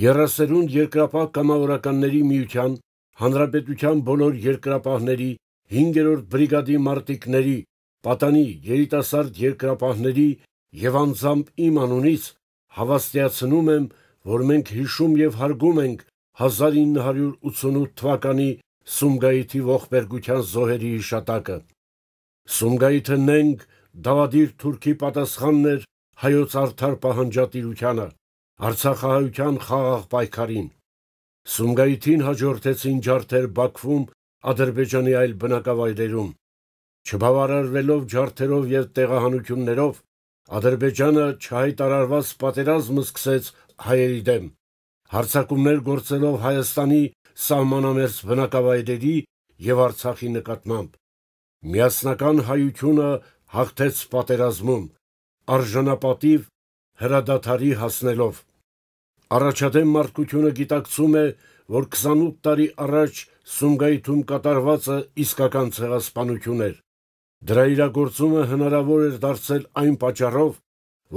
Երասերուն երկրապահ կամավորականների միության հանրապետության բոլոր երկրապահների 5-րդ բրիգադի մարտիկների պատանի երիտասարդ երկրապահների եւ անձամբ իմ անունից հավաստիացնում եմ, որ մենք հիշում եւ հարգում ենք 1988 թվականի Սումգայիթի ողբերգության զոհերի հիշատակը։ Սումգայիթը նենք դավադիր թուրքի պատասխաններ հայոց արդար պահանջատիրությանը։ Արցախահայության խաղաղ պայքարին։ Սումգայիթին հաջորդեցին ջարդեր Բաքվում, Ադրբեջանի այլ բնակավայրերում։ Չբավարարվելով ջարդերով եւ տեղահանություններով, Ադրբեջանը չհայտարարված պատերազմ սկսեց հայերի դեմ։ Հարցակումներ գործելով Հայաստանի սահմանամերձ բնակավայրերի եւ Արցախի նկատմամբ։ Միասնական հայությունը հաղթեց պատերազմում արժանապատիվ հրադադարի հասնելով Առաջադեմ մարդկությունը գիտակցում է, որ 28 տարի առաջ Սումգայիթում կատարվածը իսկական ցեղասպանություն էր։ Դրա իրագործումը հնարավոր էր դարձել այն պատճառով,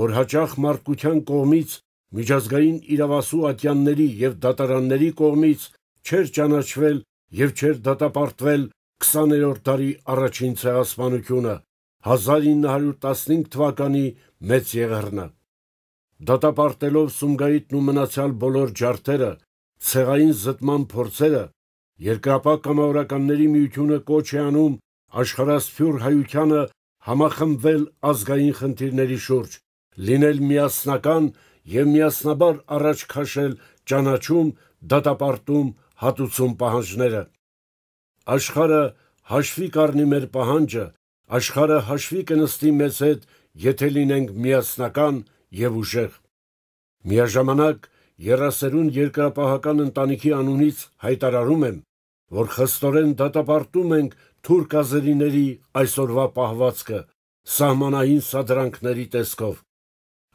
որ հաճախ մարդկության կողմից միջազգային իրավասու ատյանների եւ դատարանների կողմից չէր ճանաչվել եւ չէր դատապարտվել 20-րդ դարի առաջին ցեղասպանությունը 1915 թվականի մեծ եղեռնը դատապարտելով Սումգայիթն ու մնացյալ բոլոր ջարդերը, ցեղային զտման փորձերը, երկրապա կամավորականների միությունը կոչ է անում աշխարհասփյուր հայությանը համախմբվել ազգային խնդիրների շուրջ, լինել միասնական եւ միասնաբար առաջ քաշել ճանաչում, դատապարտում, հատուցում պահանջները։ Աշխարը հաշվի կառնի մեր պահանջը, աշխարը հաշվի կնստի մեզ հետ, եթե լինենք միասնական եւ ուժեղ։ Միաժամանակ Երասերուն երկրապահական ընտանիքի անունից հայտարարում եմ, որ խստորեն դատապարտում ենք թուրք ազերիների այսօրվա պահվածքը սահմանային սադրանքների տեսքով։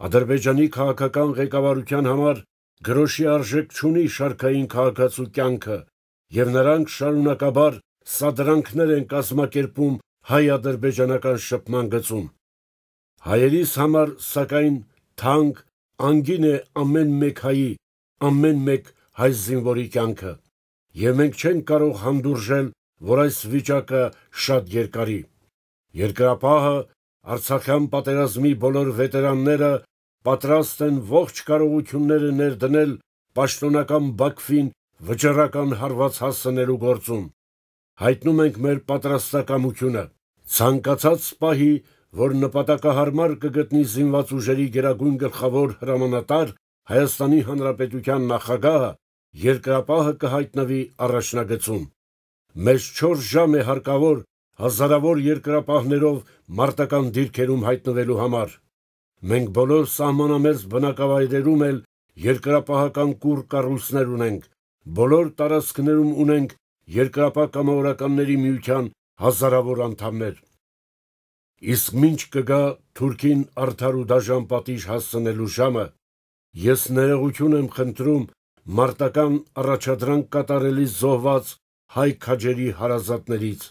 Ադրբեջանի քաղաքական ղեկավարության համար գրոշի արժեք չունի շարքային քաղաքացու կյանքը, եւ նրանք շարունակաբար սադրանքներ են կազմակերպում հայ-ադրբեջանական շփման գծում։ Հայերիս համար, սակայն, թանկ անգին է ամեն մեկ հայի, ամեն մեկ հայ զինվորի կյանքը, եւ մենք չենք կարող հանդուրժել, որ այս վիճակը շատ երկարի։ Երկրապահը Արցախյան պատերազմի բոլոր վետերանները պատրաստ են ողջ կարողությունները ներդնել պաշտոնական Բաքվին վճռական հարված հասնելու գործում։ Հայտնում ենք մեր պատրաստակամությունը ցանկացած պահի որ նպատակահարմար կգտնի զինված ուժերի գերագույն գլխավոր հրամանատար Հայաստանի Հանրապետության նախագահը երկրապահը կհայտնվի առաջնագծում։ Մեզ 4 ժամ է հարկավոր հազարավոր երկրապահներով մարտական դիրքերում հայտնվելու համար։ Մենք բոլոր սահմանամերձ բնակավայրերում էլ երկրապահական կուր կառույցներ ունենք, բոլոր տարածքներում ունենք երկրապահ կամավորականների միության հազարավոր անդամներ։ Իսկ մինչ կգա Թուրքին արդար ու դաժան պատիժ հասցնելու ժամը, ես ներողություն եմ խնդրում մարտական առաջադրանք կատարելի զոհված հայ քաջերի հարազատներից։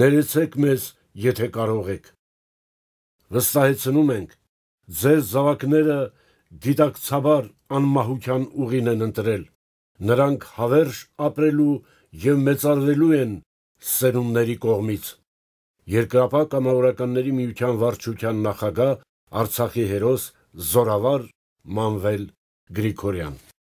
Ներեցեք մեզ, եթե կարող եք։ Վստահեցնում ենք, ձեր զավակները գիտակցաբար անմահության ուղին են ընտրել։ Նրանք հավերժ ապրելու եւ մեծարվելու են սերունդների կողմից։ Երկրապահ կամավորականների միության վարչության նախագահ Արցախի հերոս զորավար Մանվել Գրիգորյան